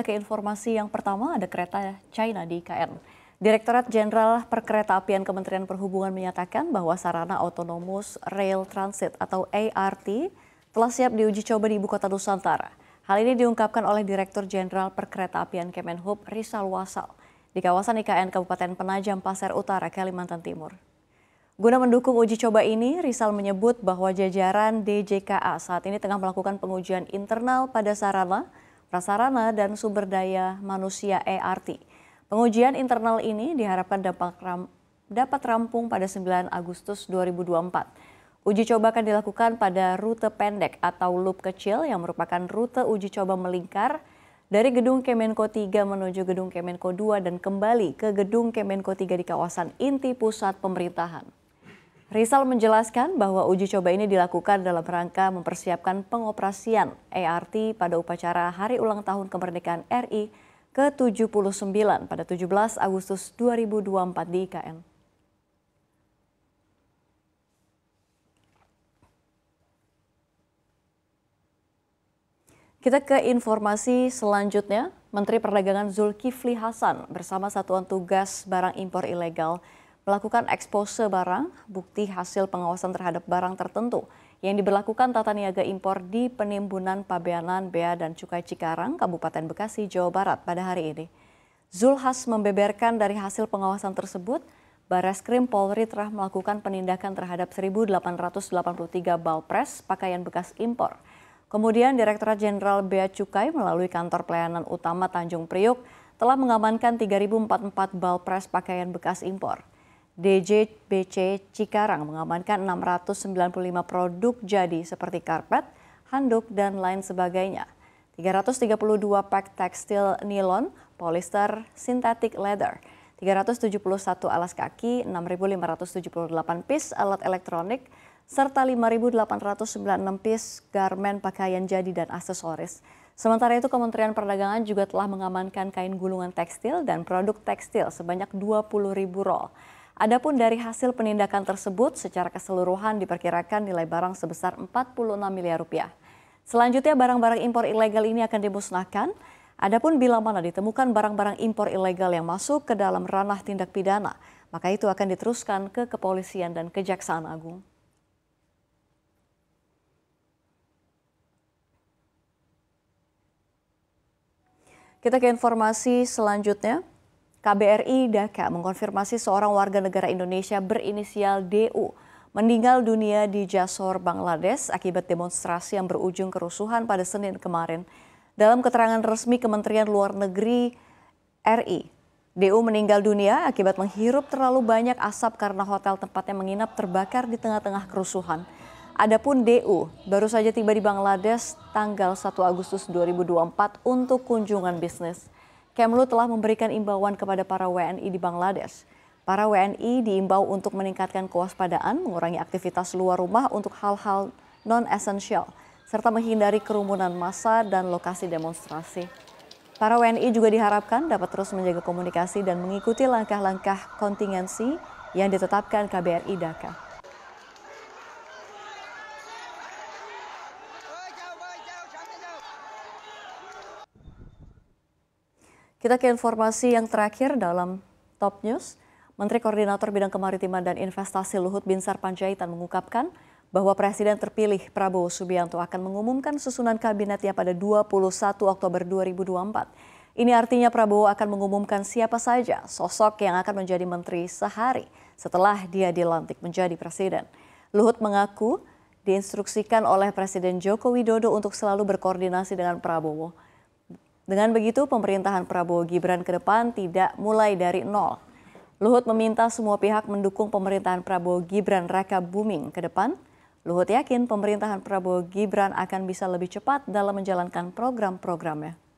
kita ke informasi yang pertama ada kereta China di IKN. Direktorat Jenderal Perkeretaapian Kementerian Perhubungan menyatakan bahwa sarana otonomus Rail Transit atau ART telah siap diuji coba di Ibu Kota Nusantara. Hal ini diungkapkan oleh Direktur Jenderal Perkeretaapian Kemenhub Rizal Wasal di kawasan IKN Kabupaten Penajam Pasir Utara, Kalimantan Timur. Guna mendukung uji coba ini, Rizal menyebut bahwa jajaran DJKA saat ini tengah melakukan pengujian internal pada sarana prasarana, dan sumber daya manusia ERT. Pengujian internal ini diharapkan dapat, ram, dapat rampung pada 9 Agustus 2024. Uji coba akan dilakukan pada rute pendek atau loop kecil yang merupakan rute uji coba melingkar dari gedung Kemenko 3 menuju gedung Kemenko 2 dan kembali ke gedung Kemenko 3 di kawasan inti pusat pemerintahan. Rizal menjelaskan bahwa uji coba ini dilakukan dalam rangka mempersiapkan pengoperasian ERT pada upacara Hari Ulang Tahun Kemerdekaan RI ke-79 pada 17 Agustus 2024 di IKN. Kita ke informasi selanjutnya. Menteri Perdagangan Zulkifli Hasan bersama Satuan Tugas Barang Impor Ilegal – melakukan ekspose barang, bukti hasil pengawasan terhadap barang tertentu yang diberlakukan tata niaga impor di penimbunan Pabeanan, Bea, dan Cukai Cikarang, Kabupaten Bekasi, Jawa Barat pada hari ini. Zulhas membeberkan dari hasil pengawasan tersebut, Bareskrim Polri telah melakukan penindakan terhadap 1.883 balpres pakaian bekas impor. Kemudian Direktorat Jenderal Bea Cukai melalui kantor pelayanan utama Tanjung Priuk telah mengamankan 3.044 balpres pakaian bekas impor. DJBC Cikarang mengamankan 695 produk jadi seperti karpet, handuk, dan lain sebagainya. 332 pack tekstil nilon, polister, sintetik leather, 371 alas kaki, 6.578 piece alat elektronik, serta 5.896 piece garmen pakaian jadi dan aksesoris. Sementara itu Kementerian Perdagangan juga telah mengamankan kain gulungan tekstil dan produk tekstil sebanyak 20.000 roll. Adapun dari hasil penindakan tersebut secara keseluruhan diperkirakan nilai barang sebesar 46 miliar rupiah. Selanjutnya barang-barang impor ilegal ini akan dimusnahkan. Adapun bila mana ditemukan barang-barang impor ilegal yang masuk ke dalam ranah tindak pidana, maka itu akan diteruskan ke kepolisian dan kejaksaan agung. Kita ke informasi selanjutnya. KBRI Dhaka mengkonfirmasi seorang warga negara Indonesia berinisial DU meninggal dunia di Jasor, Bangladesh akibat demonstrasi yang berujung kerusuhan pada Senin kemarin. Dalam keterangan resmi Kementerian Luar Negeri RI, DU meninggal dunia akibat menghirup terlalu banyak asap karena hotel tempatnya menginap terbakar di tengah-tengah kerusuhan. Adapun DU baru saja tiba di Bangladesh tanggal 1 Agustus 2024 untuk kunjungan bisnis. Kemlu telah memberikan imbauan kepada para WNI di Bangladesh. Para WNI diimbau untuk meningkatkan kewaspadaan, mengurangi aktivitas luar rumah untuk hal-hal non-esensial, serta menghindari kerumunan massa dan lokasi demonstrasi. Para WNI juga diharapkan dapat terus menjaga komunikasi dan mengikuti langkah-langkah kontingensi yang ditetapkan KBRI Dhaka. Kita ke informasi yang terakhir dalam Top News. Menteri Koordinator Bidang Kemaritiman dan Investasi Luhut Binsar Panjaitan mengungkapkan bahwa Presiden terpilih Prabowo Subianto akan mengumumkan susunan kabinetnya pada 21 Oktober 2024. Ini artinya Prabowo akan mengumumkan siapa saja sosok yang akan menjadi menteri sehari setelah dia dilantik menjadi presiden. Luhut mengaku diinstruksikan oleh Presiden Joko Widodo untuk selalu berkoordinasi dengan Prabowo dengan begitu, pemerintahan Prabowo Gibran ke depan tidak mulai dari nol. Luhut meminta semua pihak mendukung pemerintahan Prabowo Gibran Raka Buming ke depan. Luhut yakin pemerintahan Prabowo Gibran akan bisa lebih cepat dalam menjalankan program-programnya.